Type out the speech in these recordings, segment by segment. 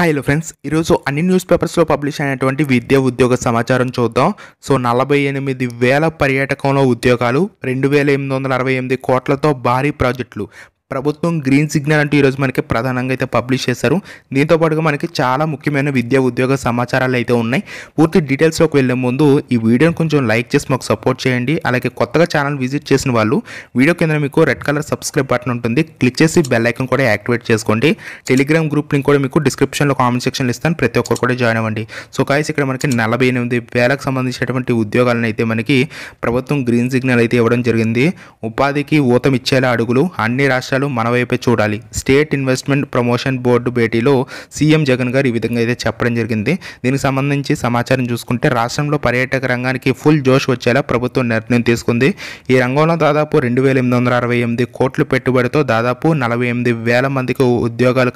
hello friends ఈరోజు అన్ని news పేపర్స్లో పబ్లిష్ అయినటువంటి విద్యా ఉద్యోగ సమాచారం చూద్దాం సో నలభై ఎనిమిది వేల పర్యాటకంలో ఉద్యోగాలు రెండు వేల ఎనిమిది వందల అరవై ఎనిమిది కోట్లతో భారీ ప్రాజెక్టులు ప్రభుత్వం గ్రీన్ సిగ్నల్ అంటూ ఈరోజు మనకి ప్రధానంగా అయితే పబ్లిష్ చేశారు దీంతోపాటుగా మనకి చాలా ముఖ్యమైన విద్యా ఉద్యోగ సమాచారాలు అయితే ఉన్నాయి పూర్తి డీటెయిల్స్లోకి వెళ్ళే ముందు ఈ వీడియోని కొంచెం లైక్ చేసి మాకు సపోర్ట్ చేయండి అలాగే కొత్తగా ఛానల్ విజిట్ చేసిన వాళ్ళు వీడియో కింద మీకు రెడ్ కలర్ సబ్స్క్రైబ్ బటన్ ఉంటుంది క్లిక్ చేసి బెల్ ఐకన్ కూడా యాక్టివేట్ చేసుకోండి టెలిగ్రామ్ గ్రూప్ లింక్ కూడా మీకు డిస్క్రిప్షన్లో కామెంట్ సెక్షన్లో ఇస్తాను ప్రతి ఒక్కరు కూడా జాయిన్ అవ్వండి సో కాయస్ ఇక్కడ మనకి నలభై ఎనిమిది వేలకు సంబంధించినటువంటి ఉద్యోగాలను అయితే మనకి ప్రభుత్వం గ్రీన్ సిగ్నల్ అయితే ఇవ్వడం జరిగింది ఉపాధికి ఊతం ఇచ్చేలా అడుగులు అన్ని రాష్ట్రాలు ఆంధ్రాలు మన వైపే చూడాలి స్టేట్ ఇన్వెస్ట్మెంట్ ప్రమోషన్ బోర్డు భేటీలో సీఎం జగన్ గారు ఈ విధంగా అయితే చెప్పడం జరిగింది దీనికి సంబంధించి సమాచారం చూసుకుంటే రాష్ట్రంలో పర్యాటక రంగానికి ఫుల్ జోష్ వచ్చేలా ప్రభుత్వం నిర్ణయం తీసుకుంది ఈ రంగంలో దాదాపు రెండు వేల ఎనిమిది వందల అరవై ఎనిమిది కోట్ల పెట్టుబడితో దాదాపు నలభై ఎనిమిది వేల మందికి ఉద్యోగాలు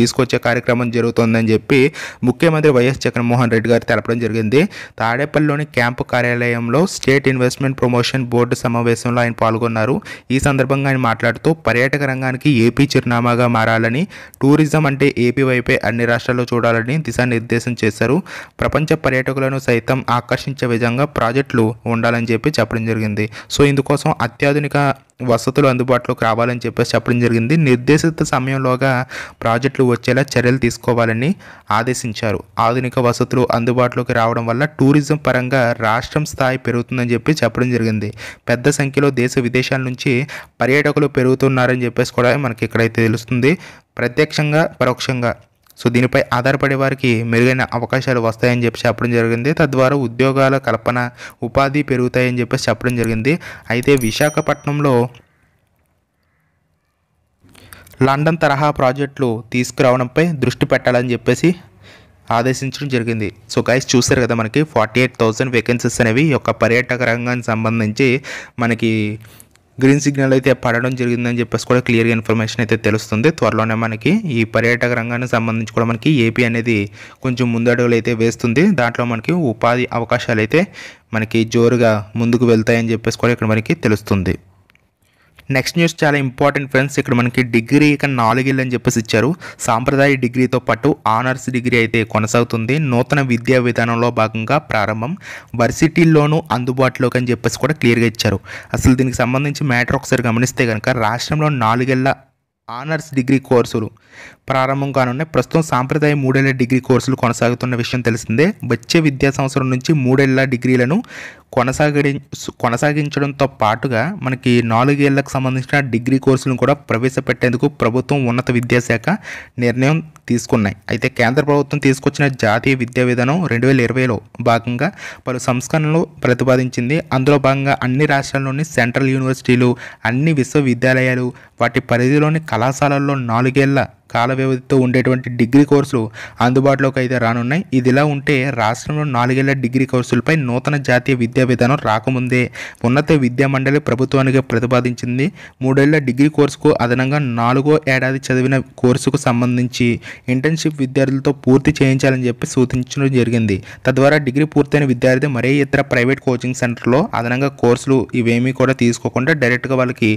తీసుకొచ్చే కార్యక్రమం జరుగుతుందని చెప్పి ముఖ్యమంత్రి వైఎస్ జగన్మోహన్ రెడ్డి గారు తెలపడం జరిగింది తాడేపల్లిలోని క్యాంపు కార్యాలయంలో స్టేట్ ఇన్వెస్ట్మెంట్ ప్రమోషన్ బోర్డు సమావేశంలో ఆయన పాల్గొన్నారు ఈ సందర్భంగా ఆయన మాట్లాడుతూ పర్యాటక రంగానికి ఏపీ చిరునామాగా మారాలని టూరిజం అంటే ఏపీ వైపే అన్ని రాష్ట్రాల్లో చూడాలని దిశానిర్దేశం చేశారు ప్రపంచ పర్యాటకులను సైతం ఆకర్షించే విధంగా ప్రాజెక్టులు ఉండాలని చెప్పి చెప్పడం జరిగింది సో ఇందుకోసం అత్యాధునిక వసతులు అందుబాటులోకి రావాలని చెప్పేసి చెప్పడం జరిగింది నిర్దేశిత సమయంలోగా ప్రాజెక్టులు వచ్చేలా చర్యలు తీసుకోవాలని ఆదేశించారు ఆధునిక వసతులు అందుబాటులోకి రావడం వల్ల టూరిజం పరంగా రాష్ట్రం స్థాయి పెరుగుతుందని చెప్పి చెప్పడం జరిగింది పెద్ద సంఖ్యలో దేశ విదేశాల నుంచి పర్యాటకులు పెరుగుతున్నారని చెప్పేసి కూడా మనకి ఇక్కడైతే తెలుస్తుంది ప్రత్యక్షంగా పరోక్షంగా సో దీనిపై ఆధారపడే వారికి మెరుగైన అవకాశాలు వస్తాయని చెప్పి చెప్పడం జరిగింది తద్వారా ఉద్యోగాల కల్పన ఉపాధి పెరుగుతాయని చెప్పేసి చెప్పడం జరిగింది అయితే విశాఖపట్నంలో లండన్ తరహా ప్రాజెక్టులు తీసుకురావడంపై దృష్టి పెట్టాలని చెప్పేసి ఆదేశించడం జరిగింది సో గైస్ చూసారు కదా మనకి ఫార్టీ ఎయిట్ థౌసండ్ వేకెన్సీస్ అనేవి యొక్క పర్యాటక రంగానికి సంబంధించి మనకి గ్రీన్ సిగ్నల్ అయితే పడడం జరిగిందని చెప్పేసి కూడా క్లియర్గా ఇన్ఫర్మేషన్ అయితే తెలుస్తుంది త్వరలోనే మనకి ఈ పర్యాటక రంగానికి సంబంధించి కూడా మనకి ఏపీ అనేది కొంచెం ముందడుగులు అయితే వేస్తుంది దాంట్లో మనకి ఉపాధి అవకాశాలు అయితే మనకి జోరుగా ముందుకు వెళ్తాయని చెప్పేసి కూడా ఇక్కడ మనకి తెలుస్తుంది నెక్స్ట్ న్యూస్ చాలా ఇంపార్టెంట్ ఫ్రెండ్స్ ఇక్కడ మనకి డిగ్రీ ఇక నాలుగేళ్ళు అని చెప్పేసి ఇచ్చారు సాంప్రదాయ డిగ్రీతో పాటు ఆనర్స్ డిగ్రీ అయితే కొనసాగుతుంది నూతన విద్యా విధానంలో భాగంగా ప్రారంభం వర్సిటీల్లోనూ అందుబాటులోకి అని చెప్పేసి కూడా క్లియర్గా ఇచ్చారు అసలు దీనికి సంబంధించి మ్యాటర్ ఒకసారి గమనిస్తే కనుక రాష్ట్రంలో నాలుగేళ్ల ఆనర్స్ డిగ్రీ కోర్సులు ప్రారంభం కానున్నాయి ప్రస్తుతం సాంప్రదాయ మూడేళ్ల డిగ్రీ కోర్సులు కొనసాగుతున్న విషయం తెలిసిందే వచ్చే విద్యా సంవత్సరం నుంచి మూడేళ్ల డిగ్రీలను కొనసాగి కొనసాగించడంతో పాటుగా మనకి నాలుగేళ్లకు సంబంధించిన డిగ్రీ కోర్సులను కూడా ప్రవేశపెట్టేందుకు ప్రభుత్వం ఉన్నత విద్యాశాఖ నిర్ణయం తీసుకున్నాయి అయితే కేంద్ర ప్రభుత్వం తీసుకొచ్చిన జాతీయ విద్యా విధానం రెండు వేల ఇరవైలో భాగంగా పలు సంస్కరణలు ప్రతిపాదించింది అందులో భాగంగా అన్ని రాష్ట్రాల్లోని సెంట్రల్ యూనివర్సిటీలు అన్ని విశ్వవిద్యాలయాలు వాటి పరిధిలోని కళాశాలల్లో నాలుగేళ్ల కాల వ్యవధితో ఉండేటువంటి డిగ్రీ కోర్సులు అందుబాటులోకి అయితే రానున్నాయి ఇదిలా ఉంటే రాష్ట్రంలో నాలుగేళ్ల డిగ్రీ కోర్సులపై నూతన జాతీయ విద్యా విధానం రాకముందే ఉన్నత విద్యా మండలి ప్రభుత్వానికి ప్రతిపాదించింది మూడేళ్ల డిగ్రీ కోర్సుకు అదనంగా నాలుగో ఏడాది చదివిన కోర్సుకు సంబంధించి ఇంటర్న్షిప్ విద్యార్థులతో పూర్తి చేయించాలని చెప్పి సూచించడం జరిగింది తద్వారా డిగ్రీ పూర్తయిన విద్యార్థి మరే ఇతర ప్రైవేట్ కోచింగ్ సెంటర్లో అదనంగా కోర్సులు ఇవేమీ కూడా తీసుకోకుండా డైరెక్ట్గా వాళ్ళకి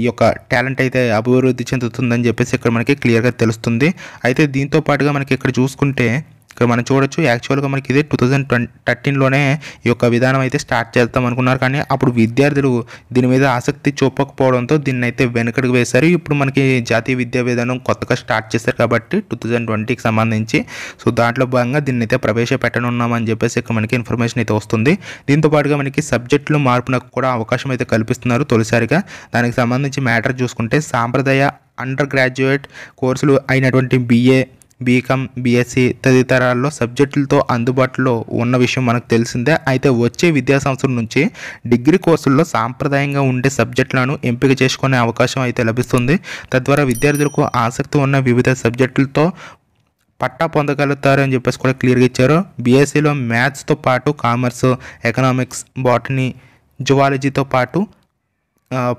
ఈ యొక్క టాలెంట్ అయితే అభివృద్ధి చెందుతుందని చెప్పేసి ఇక్కడ మనకి క్లియర్గా తెలుస్తుంది అయితే దీంతో పాటుగా మనకి ఇక్కడ చూసుకుంటే ఇక్కడ మనం చూడొచ్చు యాక్చువల్గా మనకి ఇదే టూ థౌజండ్ ట్వంటీ థర్టీన్లోనే ఈ యొక్క విధానం అయితే స్టార్ట్ చేద్దాం అనుకున్నారు కానీ అప్పుడు విద్యార్థులు దీని మీద ఆసక్తి చూపకపోవడంతో దీన్ని అయితే వెనుకడికి వేశారు ఇప్పుడు మనకి జాతీయ విద్యా విధానం కొత్తగా స్టార్ట్ చేశారు కాబట్టి టూ థౌజండ్ ట్వంటీకి సంబంధించి సో దాంట్లో భాగంగా దీన్ని అయితే ప్రవేశపెట్టనున్నామని చెప్పేసి ఇక్కడ మనకి ఇన్ఫర్మేషన్ అయితే వస్తుంది దీంతో పాటుగా మనకి సబ్జెక్టులు మార్పునకు కూడా అవకాశం అయితే కల్పిస్తున్నారు తొలిసారిగా దానికి సంబంధించి మ్యాటర్ చూసుకుంటే సాంప్రదాయ అండర్ గ్రాడ్యుయేట్ కోర్సులు అయినటువంటి బీఏ బీకామ్ బీఎస్సీ తదితరాల్లో సబ్జెక్టులతో అందుబాటులో ఉన్న విషయం మనకు తెలిసిందే అయితే వచ్చే విద్యా సంవత్సరం నుంచి డిగ్రీ కోర్సుల్లో సాంప్రదాయంగా ఉండే సబ్జెక్టులను ఎంపిక చేసుకునే అవకాశం అయితే లభిస్తుంది తద్వారా విద్యార్థులకు ఆసక్తి ఉన్న వివిధ సబ్జెక్టులతో పట్టా పొందగలుగుతారు అని చెప్పేసి కూడా క్లియర్గా ఇచ్చారు బీఎస్సీలో మ్యాథ్స్తో పాటు కామర్స్ ఎకనామిక్స్ బాటనీ జువాలజీతో పాటు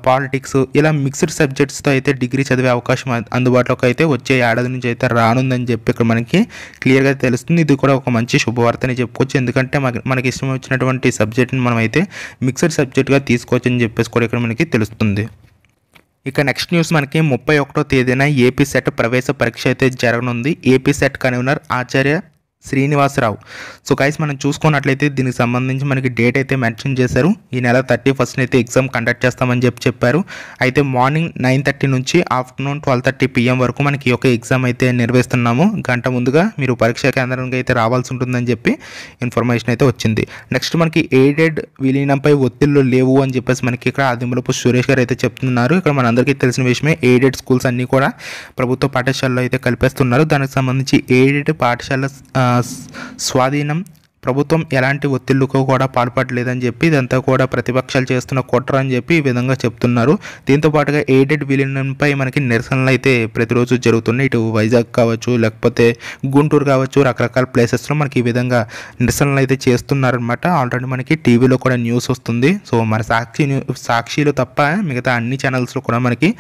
పాలిటిక్స్ ఇలా మిక్స్డ్ సబ్జెక్ట్స్తో అయితే డిగ్రీ చదివే అవకాశం అందుబాటులోకి అయితే వచ్చే ఏడాది నుంచి అయితే రానుందని చెప్పి ఇక్కడ మనకి క్లియర్గా తెలుస్తుంది ఇది కూడా ఒక మంచి శుభవార్తని చెప్పుకోవచ్చు ఎందుకంటే మనకి ఇష్టం వచ్చినటువంటి సబ్జెక్ట్ని మనం అయితే మిక్స్డ్ సబ్జెక్ట్గా తీసుకోవచ్చు అని చెప్పేసి కూడా ఇక్కడ మనకి తెలుస్తుంది ఇక నెక్స్ట్ న్యూస్ మనకి ముప్పై ఒకటో తేదీన ఏపీ సెట్ e ప్రవేశ పరీక్ష అయితే జరగనుంది ఏపీ సెట్ e కన్వీనర్ ఆచార్య శ్రీనివాసరావు సో గైస్ మనం చూసుకున్నట్లయితే దీనికి సంబంధించి మనకి డేట్ అయితే మెన్షన్ చేశారు ఈ నెల థర్టీ ఫస్ట్ అయితే ఎగ్జామ్ కండక్ట్ చేస్తామని చెప్పి చెప్పారు అయితే మార్నింగ్ నైన్ థర్టీ నుంచి ఆఫ్టర్నూన్ ట్వెల్వ్ థర్టీ పిఎం వరకు మనకి ఒక ఎగ్జామ్ అయితే నిర్వహిస్తున్నాము గంట ముందుగా మీరు పరీక్షా కేంద్రానికి అయితే రావాల్సి ఉంటుందని చెప్పి ఇన్ఫర్మేషన్ అయితే వచ్చింది నెక్స్ట్ మనకి ఎయిడెడ్ విలీనంపై ఒత్తిళ్ళు లేవు అని చెప్పేసి మనకి ఇక్కడ ఆదిమలపు సురేష్ గారు అయితే చెప్తున్నారు ఇక్కడ మనందరికీ తెలిసిన విషయమే ఎయిడెడ్ స్కూల్స్ అన్నీ కూడా ప్రభుత్వ పాఠశాలలో అయితే కల్పేస్తున్నారు దానికి సంబంధించి ఎయిడెడ్ పాఠశాల స్వాధీనం ప్రభుత్వం ఎలాంటి ఒత్తిళ్లకు కూడా పాల్పడలేదని చెప్పి ఇదంతా కూడా ప్రతిపక్షాలు చేస్తున్న కుట్ర అని చెప్పి ఈ విధంగా చెప్తున్నారు దీంతో పాటుగా ఎయిడెడ్ విలీనంపై మనకి నిరసనలు అయితే ప్రతిరోజు జరుగుతున్నాయి ఇటు వైజాగ్ కావచ్చు లేకపోతే గుంటూరు కావచ్చు రకరకాల ప్లేసెస్లో మనకి ఈ విధంగా నిరసనలు అయితే చేస్తున్నారనమాట ఆల్రెడీ మనకి టీవీలో కూడా న్యూస్ వస్తుంది సో మన సాక్షి సాక్షిలు తప్ప మిగతా అన్ని ఛానల్స్లో కూడా మనకి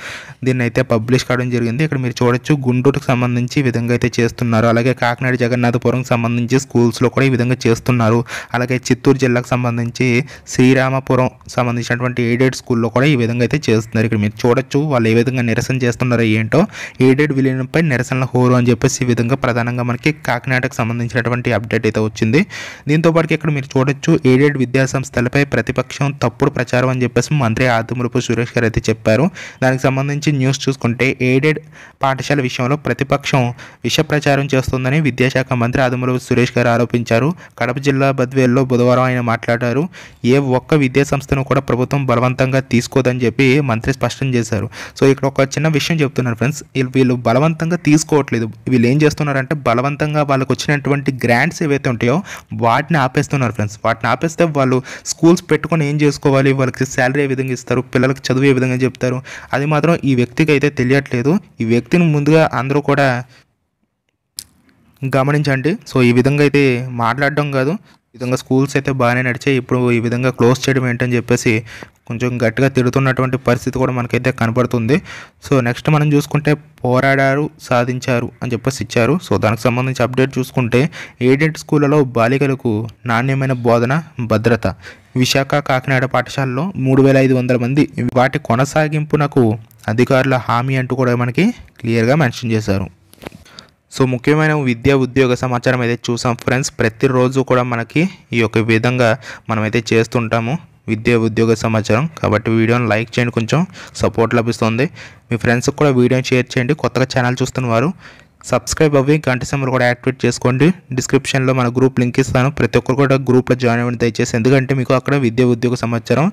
దీన్ని అయితే పబ్లిష్ కావడం జరిగింది ఇక్కడ మీరు చూడొచ్చు గుంటూరుకు సంబంధించి ఈ విధంగా అయితే చేస్తున్నారు అలాగే కాకినాడ జగన్నాథపురంకి సంబంధించి స్కూల్స్లో కూడా ఈ విధంగా చేస్తున్నారు అలాగే చిత్తూరు జిల్లాకు సంబంధించి శ్రీరామపురం సంబంధించినటువంటి ఎయిడెడ్ స్కూల్లో కూడా ఈ విధంగా అయితే చేస్తున్నారు ఇక్కడ మీరు చూడొచ్చు వాళ్ళు ఏ విధంగా నిరసన చేస్తున్నారో ఏంటో ఎయిడెడ్ విలీనంపై నిరసనల హోరు అని చెప్పేసి ఈ విధంగా ప్రధానంగా మనకి కాకినాడకు సంబంధించినటువంటి అప్డేట్ అయితే వచ్చింది దీంతోపాటు ఇక్కడ మీరు చూడొచ్చు ఎయిడెడ్ విద్యాసంస్థలపై ప్రతిపక్షం తప్పుడు ప్రచారం అని చెప్పేసి మంత్రి ఆదిమూలపు సురేష్ గారు అయితే చెప్పారు దానికి సంబంధించి న్యూస్ చూసుకుంటే ఎయిడెడ్ పాఠశాల విషయంలో ప్రతిపక్షం విష ప్రచారం చేస్తుందని విద్యాశాఖ మంత్రి ఆదిమూలపు సురేష్ గారు ఆరోపించారు కడప జిల్లా బద్వేల్లో బుధవారం ఆయన మాట్లాడారు ఏ ఒక్క విద్యా సంస్థను కూడా ప్రభుత్వం బలవంతంగా తీసుకోదని చెప్పి మంత్రి స్పష్టం చేశారు సో ఇక్కడ ఒక చిన్న విషయం చెప్తున్నారు ఫ్రెండ్స్ వీళ్ళు బలవంతంగా తీసుకోవట్లేదు వీళ్ళు ఏం చేస్తున్నారంటే బలవంతంగా వాళ్ళకు వచ్చినటువంటి గ్రాంట్స్ ఏవైతే ఉంటాయో వాటిని ఆపేస్తున్నారు ఫ్రెండ్స్ వాటిని ఆపేస్తే వాళ్ళు స్కూల్స్ పెట్టుకొని ఏం చేసుకోవాలి వాళ్ళకి శాలరీ ఏ విధంగా ఇస్తారు పిల్లలకు చదువు ఏ విధంగా చెప్తారు అది మాత్రం ఈ వ్యక్తికి అయితే తెలియట్లేదు ఈ వ్యక్తిని ముందుగా అందరూ కూడా గమనించండి సో ఈ విధంగా అయితే మాట్లాడడం కాదు ఈ విధంగా స్కూల్స్ అయితే బాగానే నడిచాయి ఇప్పుడు ఈ విధంగా క్లోజ్ చేయడం ఏంటని చెప్పేసి కొంచెం గట్టిగా తిడుతున్నటువంటి పరిస్థితి కూడా మనకైతే కనబడుతుంది సో నెక్స్ట్ మనం చూసుకుంటే పోరాడారు సాధించారు అని చెప్పేసి ఇచ్చారు సో దానికి సంబంధించి అప్డేట్ చూసుకుంటే ఎయిడెడ్ స్కూళ్ళలో బాలికలకు నాణ్యమైన బోధన భద్రత విశాఖ కాకినాడ పాఠశాలలో మూడు వేల ఐదు వందల మంది వాటి కొనసాగింపునకు అధికారుల హామీ అంటూ కూడా మనకి క్లియర్గా మెన్షన్ చేశారు సో ముఖ్యమైన విద్యా ఉద్యోగ సమాచారం అయితే చూసాం ఫ్రెండ్స్ ప్రతిరోజు కూడా మనకి ఈ యొక్క విధంగా మనమైతే చేస్తుంటాము విద్యా ఉద్యోగ సమాచారం కాబట్టి వీడియోని లైక్ చేయండి కొంచెం సపోర్ట్ లభిస్తుంది మీ ఫ్రెండ్స్కి కూడా వీడియోని షేర్ చేయండి కొత్తగా ఛానల్ చూస్తున్నవారు సబ్స్క్రైబ్ అవ్వి గంట సమయం కూడా యాక్టివేట్ చేసుకోండి డిస్క్రిప్షన్లో మన గ్రూప్ లింక్ ఇస్తాను ప్రతి ఒక్కరు కూడా గ్రూప్లో జాయిన్ అవ్వండి దయచేసి ఎందుకంటే మీకు అక్కడ విద్యా ఉద్యోగ సమాచారం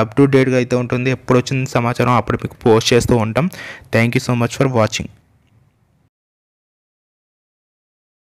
అప్ టు డేట్గా అయితే ఉంటుంది ఎప్పుడు వచ్చిన సమాచారం అప్పుడు మీకు పోస్ట్ చేస్తూ ఉంటాం thank so much for watching